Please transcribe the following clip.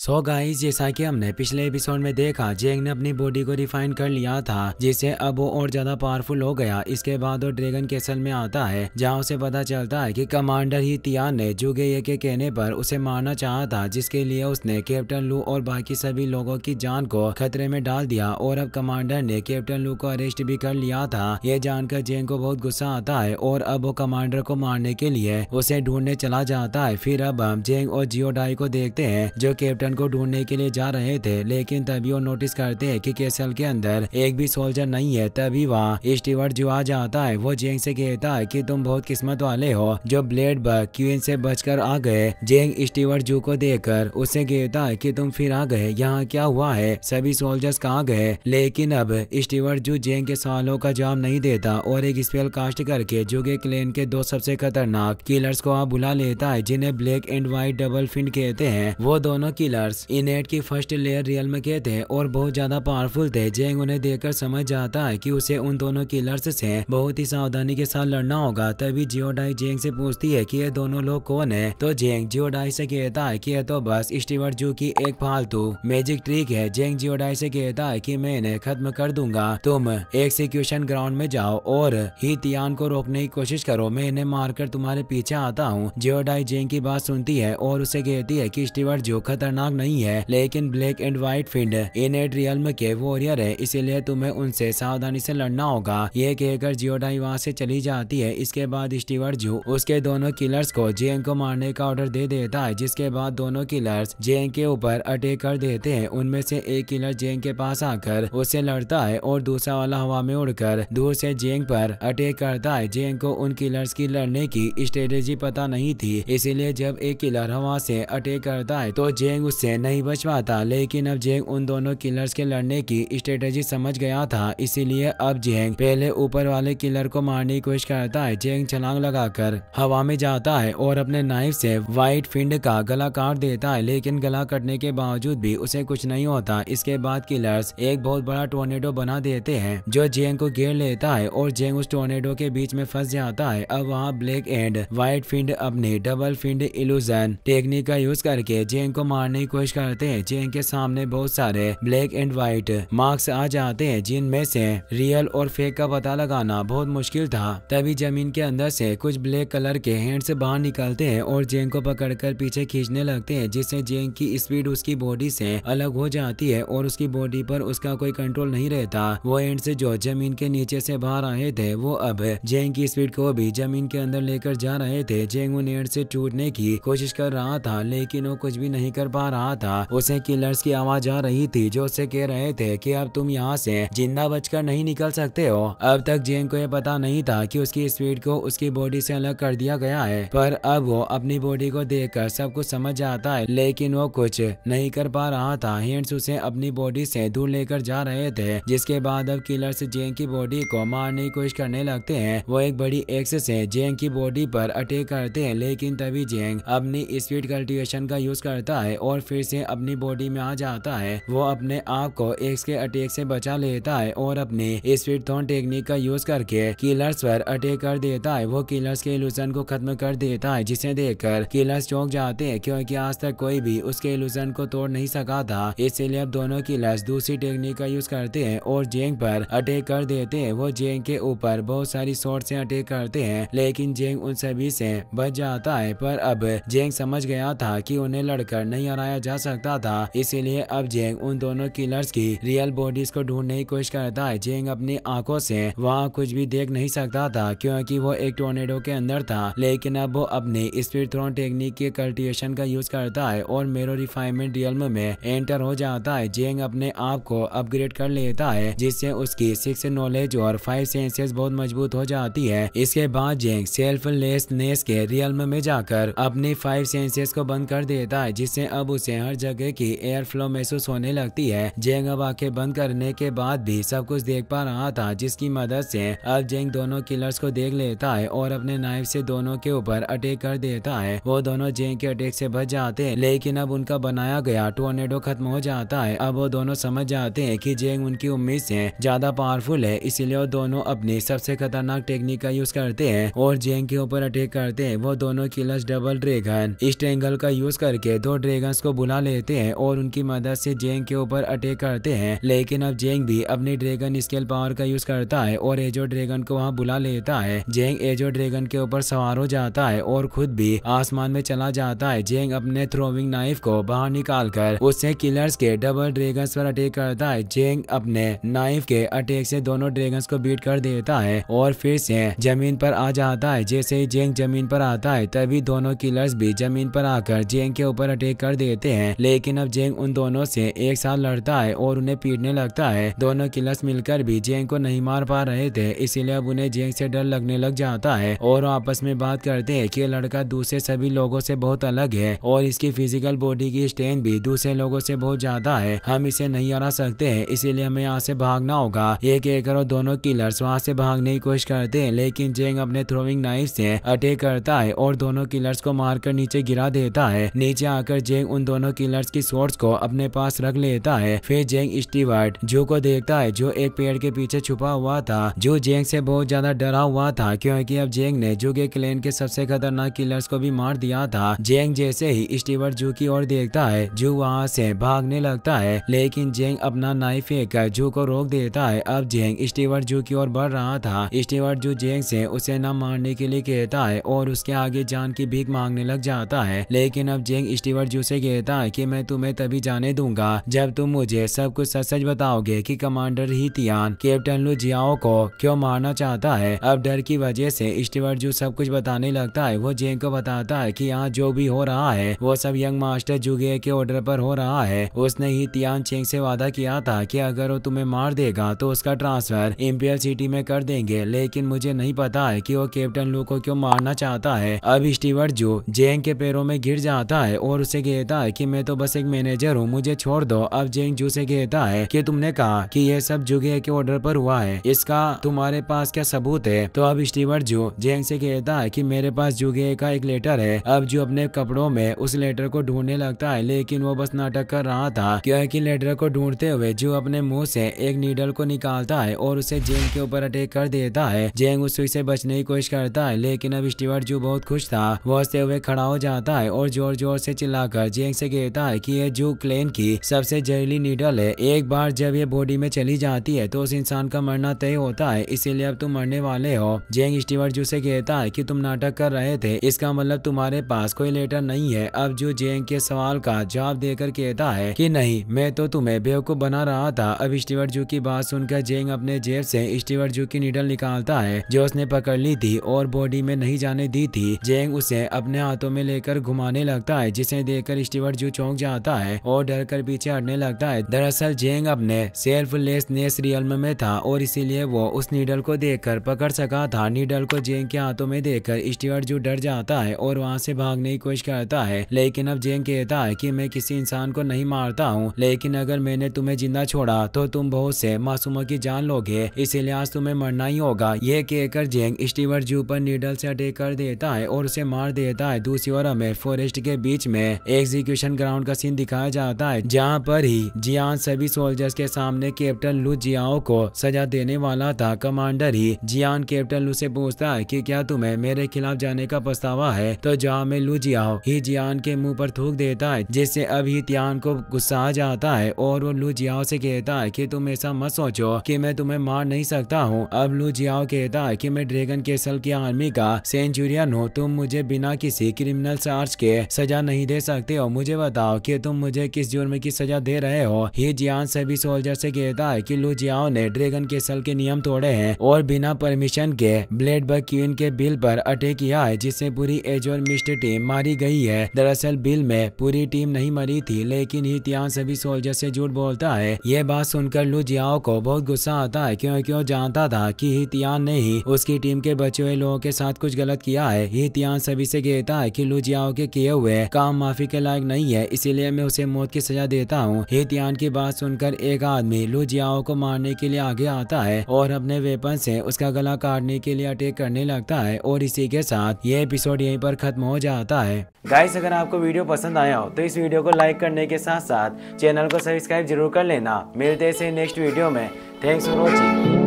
सो so guys जैसा कि हमने पिछले एपिसोड में देखा जेंग ने अपनी बॉडी को रिफाइन कर लिया था जिससे अब वो और ज्यादा पावरफुल हो गया इसके बाद वो ड्रैगन कैसल में आता है जहां उसे पता चलता है कि कमांडर ही तियान ने जुगे के कहने पर उसे मारना चाहा था जिसके लिए उसने कैप्टन लू और बाकी सभी लोगों की जान को खतरे में डाल दिया और अब कमांडर ने कैप्टन लू को अरेस्ट भी कर लिया था यह जानकर जेंग को बहुत गुस्सा आता है और अब वो कमांडर को मारने के लिए उसे ढूंढने चला जाता है फिर अब हम जेंग और जियोडाई को देखते है जो कैप्टन कैप्टन को ढूंढने के लिए जा रहे थे लेकिन तभी वो नोटिस करते हैं कि केसल के अंदर एक भी सोल्जर नहीं है तभी वहाँ स्टीवर्ट जो आ जाता है वो जेंग से कहता है कि तुम बहुत किस्मत वाले हो जो ब्लेड बग क्वीन से बचकर आ गए जेंग स्टीवर्ट जू को देखकर उससे कहता है कि तुम फिर आ गए यहाँ क्या हुआ है सभी सोल्जर्स कहाँ गए लेकिन अब स्टीवर्ट जू जेंग के सवालों का जवाब नहीं देता और एक स्पेल कास्ट करके के क्लेन के दो सबसे खतरनाक किलर्स को आप बुला लेता है जिन्हें black and white double fiend कहते हैं वो दोनों किलर प्लेयर्स इनेट की फर्स्ट लेयर रियल में के थे और बहुत ज्यादा पावरफुल थे जेंग उन्हें देखकर समझ जाता है की उसे उन दोनों किलर्स से बहुत ही सावधानी के साथ लड़ना होगा तभी जियोडाई जेंग से पूछती है की ये दोनों लोग कौन है तो जेंग जियोडाई से कहता है की तो बस स्टीवर्ट जू की एक फालतू मैजिक ट्रिक है जेंग जियोडाई से कहता है की मैं इन्हें खत्म कर दूंगा तुम एक्सिक्यूशन ग्राउंड में जाओ और ही तियान को रोकने की कोशिश करो मैं इन्हें मारकर तुम्हारे पीछे आता हूँ जियोडाई जेंग की बात सुनती है और उसे कहती है की स्टीवर्ट जो खतरनाक दिमाग नहीं है लेकिन black and white field innate real के वॉरियर है इसीलिए तुम्हें उनसे सावधानी से लड़ना होगा ये कहकर जियोडाई वहाँ से चली जाती है इसके बाद स्टीवर जू उसके दोनों किलर्स को जेंग को मारने का ऑर्डर दे देता है जिसके बाद दोनों किलर्स जेंग के ऊपर अटैक कर देते हैं उनमें से एक किलर जेंग के पास आकर उससे लड़ता है और दूसरा वाला हवा में उड़कर दूर से जेंग पर अटैक करता है जेंग को उन किलर्स की लड़ने की स्ट्रेटेजी पता नहीं थी इसीलिए जब एक किलर हवा से अटैक करता है तो जेंग उस उससे नहीं बच पाता लेकिन अब जेंग उन दोनों किलर्स के लड़ने की स्ट्रेटेजी समझ गया था इसीलिए अब जेंग पहले ऊपर वाले किलर को मारने की कोशिश करता है जेंग छलांग लगाकर हवा में जाता है और अपने नाइफ से व्हाइट फिंड का गला काट देता है लेकिन गला कटने के बावजूद भी उसे कुछ नहीं होता इसके बाद किलर्स एक बहुत बड़ा टोर्नेडो बना देते हैं जो जेंग को घेर लेता है और जेंग उस टोर्नेडो के बीच में फंस जाता है अब वहाँ ब्लैक एंड व्हाइट फिंड अपने डबल फिंड इलूजन टेक्निक का यूज करके जेंग को मारने कोशिश करते हैं जिनके सामने बहुत सारे ब्लैक एंड व्हाइट मार्क्स आ जाते हैं जिनमें से रियल और फेक का पता लगाना बहुत मुश्किल था तभी जमीन के अंदर से कुछ ब्लैक कलर के हैंड से बाहर निकलते हैं और जेन को पकड़कर पीछे खींचने लगते हैं जिससे जेन की स्पीड उसकी बॉडी से अलग हो जाती है और उसकी बॉडी पर उसका कोई कंट्रोल नहीं रहता वो एंड से जो जमीन के नीचे से बाहर आए थे वो अब जेन की स्पीड को भी जमीन के अंदर लेकर जा रहे थे जेंग उन एंड से टूटने की कोशिश कर रहा था लेकिन वो कुछ भी नहीं कर पा रहा था उसे किलर्स की आवाज आ रही थी जो उसे कह रहे थे कि अब तुम यहाँ से जिंदा बचकर नहीं निकल सकते हो अब तक जेन को यह पता नहीं था कि उसकी स्पीड को उसकी बॉडी से अलग कर दिया गया है पर अब वो अपनी बॉडी को कर सब कुछ समझ जाता है लेकिन वो कुछ नहीं कर पा रहा था हेंड्स उसे अपनी बॉडी से दूर लेकर जा रहे थे जिसके बाद अब किलर्स जेन की बॉडी को मारने की कोशिश करने लगते है वो एक बड़ी एक्स से जेंग की बॉडी पर अटैक करते हैं लेकिन तभी जेंग अपनी स्पीड कल्टिवेशन का यूज करता है और और फिर से अपनी बॉडी में आ जाता है वो अपने आप को एक्स के अटैक से बचा लेता है और अपने स्पीड थोन टेक्निक का यूज करके किलर्स पर अटैक कर देता है वो किलर्स के इलूजन को खत्म कर देता है जिसे देखकर किलर्स चौंक जाते हैं क्योंकि आज तक कोई भी उसके इलूजन को तोड़ नहीं सका था इसलिए अब दोनों किलर्स दूसरी टेक्निक का यूज करते हैं और जेंग पर अटैक कर देते हैं वो जेंग के ऊपर बहुत सारी शॉर्ट से अटैक करते हैं लेकिन जेंग उन सभी से बच जाता है पर अब जेंग समझ गया था कि उन्हें लड़कर नहीं हराया बनाया जा सकता था इसीलिए अब जेंग उन दोनों किलर्स की रियल बॉडीज को ढूंढने की कोशिश करता है जेंग अपनी आंखों से वहाँ कुछ भी देख नहीं सकता था क्योंकि वो एक टोर्नेडो के अंदर था लेकिन अब वो अपने स्पीड थ्रो टेक्निक के कल्टिवेशन का यूज करता है और मेरो रिफाइनमेंट रियल में एंटर हो जाता है जेंग अपने आप को अपग्रेड कर लेता है जिससे उसकी सिक्स नॉलेज और फाइव सेंसेस बहुत मजबूत हो जाती है इसके बाद जेंग सेल्फ लेसनेस के रियल में जाकर अपने फाइव सेंसेस को बंद कर देता है जिससे अब उसे हर जगह की एयर फ्लो महसूस होने लगती है जेंग अब आखे बंद करने के बाद भी सब कुछ देख पा रहा था जिसकी मदद ऐसी अब जेंग दोनों किलर्स को देख लेता है और अपने नाइफ ऐसी दोनों के ऊपर अटैक कर देता है वो दोनों जेंग के अटैक ऐसी बच जाते हैं लेकिन अब उनका बनाया गया टोर्नेडो खत्म हो जाता है अब वो दोनों समझ जाते हैं कि जेंग उनकी उम्मीद से ज्यादा पावरफुल है इसीलिए वो दोनों अपनी सबसे खतरनाक टेक्निक का यूज करते हैं और जेंग के ऊपर अटैक करते हैं वो दोनों किलर्स डबल ड्रैगन इस ट्रेंगल का यूज करके दो ड्रेगन को को बुला लेते हैं और उनकी मदद से जेंग के ऊपर अटैक करते हैं लेकिन अब जेंग भी अपने ड्रैगन स्केल पावर का यूज करता है और एजो ड्रैगन को वहाँ बुला लेता है जेंग एजो ड्रैगन के ऊपर सवार हो जाता है और खुद भी आसमान में चला जाता है जेंग अपने थ्रोविंग नाइफ को बाहर निकाल कर उससे किलर्स के डबल ड्रेगन पर अटैक करता है जेंग अपने नाइफ के अटैक से दोनों ड्रेगन को बीट कर देता है और फिर से जमीन पर आ जाता है जैसे ही जेंग जमीन पर आता है तभी दोनों किलर्स भी जमीन पर आकर जेंग के ऊपर अटैक कर देते देते हैं लेकिन अब जेंग उन दोनों से एक साथ लड़ता है और उन्हें पीटने लगता है दोनों किलस मिलकर भी जेंग को नहीं मार पा रहे थे इसीलिए अब उन्हें जेंग से डर लगने लग जाता है और आपस में बात करते हैं कि लड़का दूसरे सभी लोगों से बहुत अलग है और इसकी फिजिकल बॉडी की स्ट्रेंथ भी दूसरे लोगों से बहुत ज्यादा है हम इसे नहीं हरा सकते हैं इसीलिए हमें यहाँ से भागना होगा एक एक और दोनों किलर्स वहाँ से भागने की कोशिश करते है लेकिन जेंग अपने थ्रोविंग नाइफ से अटैक करता है और दोनों किलर्स को मारकर नीचे गिरा देता है नीचे आकर जेंग उन दोनों किलर्स की स्वर्ड्स को अपने पास रख लेता है फिर जेंग स्टीवर्ट जू को देखता है जो एक पेड़ के पीछे छुपा हुआ था जो जेंग से बहुत ज्यादा डरा हुआ था क्योंकि अब जेंग ने जू के क्लेन के सबसे खतरनाक किलर्स को भी मार दिया था जेंग जैसे ही स्टीवर्ट जू की ओर देखता है जू वहाँ से भागने लगता है लेकिन जेंग अपना नाइफ फेंक कर जू को रोक देता है अब जेंग स्टीवर्ट जू की ओर बढ़ रहा था स्टीवर्ट जू जेंग से उसे न मारने के लिए कहता है और उसके आगे जान की भीख मांगने लग जाता है लेकिन अब जेंग स्टीवर्ट जू से कहता देता कि मैं तुम्हें तभी जाने दूंगा जब तुम मुझे सब कुछ सच सच बताओगे कि कमांडर ही तियान कैप्टन लुजियाओ को क्यों मारना चाहता है अब डर की वजह से स्टीवर्ट जू सब कुछ बताने लगता है वो जेन को बताता है कि यहाँ जो भी हो रहा है वो सब यंग मास्टर जुगे के ऑर्डर पर हो रहा है उसने ही तियान चेंग से वादा किया था कि अगर वो तुम्हें मार देगा तो उसका ट्रांसफर इम्पियर सिटी में कर देंगे लेकिन मुझे नहीं पता है की वो कैप्टन लू को क्यों मारना चाहता है अब स्टीवर्ट जो जेंग के पैरों में गिर जाता है और उसे कहता कहा कि मैं तो बस एक मैनेजर हूँ मुझे छोड़ दो अब जेंग जू से कहता है कि तुमने कहा कि यह सब जुगे के ऑर्डर पर हुआ है इसका तुम्हारे पास क्या सबूत है तो अब स्टीवर जू जेंग से कहता है कि मेरे पास जुगे का एक लेटर है अब जो अपने कपड़ों में उस लेटर को ढूंढने लगता है लेकिन वो बस नाटक कर रहा था क्योंकि लेटर को ढूंढते हुए जो अपने मुँह से एक नीडल को निकालता है और उसे जेंग के ऊपर अटैक कर देता है जेंग उस से बचने की कोशिश करता है लेकिन अब स्टीवर जू बहुत खुश था वो हंसते हुए खड़ा हो जाता है और जोर जोर से चिल्लाकर जेंग शेंग से कहता है कि ये जू क्लेन की सबसे जहरीली नीडल है एक बार जब ये बॉडी में चली जाती है तो उस इंसान का मरना तय होता है इसीलिए अब तुम मरने वाले हो जेंग स्टीवर्ट जू से कहता है कि तुम नाटक कर रहे थे इसका मतलब तुम्हारे पास कोई लेटर नहीं है अब जो जेंग के सवाल का जवाब देकर कहता है कि नहीं मैं तो तुम्हें बेवकूफ बना रहा था अब स्टीवर्ट जू की बात सुनकर जेंग अपने जेब से स्टीवर्ट जू की नीडल निकालता है जो उसने पकड़ ली थी और बॉडी में नहीं जाने दी थी जेंग उसे अपने हाथों में लेकर घुमाने लगता है जिसे देखकर पेशेवर जू चौंक जाता है और डर कर पीछे हटने लगता है दरअसल जेंग अपने सेल्फ लेसनेस रियल में था और इसीलिए वो उस नीडल को कर पकड़ सका था नीडल को जेंग के हाथों में कर स्टीवर जू डर जाता है और वहाँ से भागने की कोशिश करता है लेकिन अब जेंग कहता है कि मैं किसी इंसान को नहीं मारता हूँ लेकिन अगर मैंने तुम्हें जिंदा छोड़ा तो तुम बहुत से मासूमों की जान लोगे इसीलिए आज तुम्हें मरना ही होगा ये कहकर जेंग स्टीवर जू पर नीडल से अटैक कर देता है और उसे मार देता है दूसरी ओर हमें फॉरेस्ट के बीच में एक एग्जीक्यूशन ग्राउंड का सीन दिखाया जाता है जहाँ पर ही जियान सभी सोल्जर्स के सामने कैप्टन लू जियाओ को सजा देने वाला था कमांडर ही जियान कैप्टन लू से पूछता है कि क्या तुम्हें मेरे खिलाफ जाने का पछतावा है तो जहाँ में लू जियाओ ही जियान के मुंह पर थूक देता है जिससे अब ही को गुस्सा आ जाता है और वो लू जियाओ से कहता है कि तुम ऐसा मत सोचो कि मैं तुम्हें मार नहीं सकता हूँ अब लू जियाओ कहता है कि मैं ड्रैगन केसल की आर्मी का सेंचुरियन हूँ तुम मुझे बिना किसी क्रिमिनल चार्ज के सजा नहीं दे सकते हो मुझे बताओ कि तुम मुझे किस जुर्म की सजा दे रहे हो ही जियान सभी सोल्जर से कहता है कि जियाओ ने ड्रैगन केसल के नियम तोड़े हैं और बिना परमिशन के ब्लेड बग क्वीन के बिल पर अटैक किया है जिससे पूरी एजोर मिस्ट टीम मारी गई है दरअसल बिल में पूरी टीम नहीं मरी थी लेकिन ही तियान सभी सोल्जर से झूठ बोलता है ये बात सुनकर जियाओ को बहुत गुस्सा आता है क्योंकि वो जानता था की ही तियान ने ही उसकी टीम के बचे हुए लोगों के साथ कुछ गलत किया है ही तियान सभी से कहता है की जियाओ के किए हुए काम माफी के लायक नहीं है इसीलिए मैं उसे मौत की सजा देता हूँ हेतियान की बात सुनकर एक आदमी लुजियाओ को मारने के लिए आगे आता है और अपने वेपन से उसका गला काटने के लिए अटैक करने लगता है और इसी के साथ ये एपिसोड यहीं पर खत्म हो जाता है गाइस अगर आपको वीडियो पसंद आया हो तो इस वीडियो को लाइक करने के साथ साथ चैनल को सब्सक्राइब जरूर कर लेना मिलते हैं नेक्स्ट वीडियो में थैंक्स फॉर वॉचिंग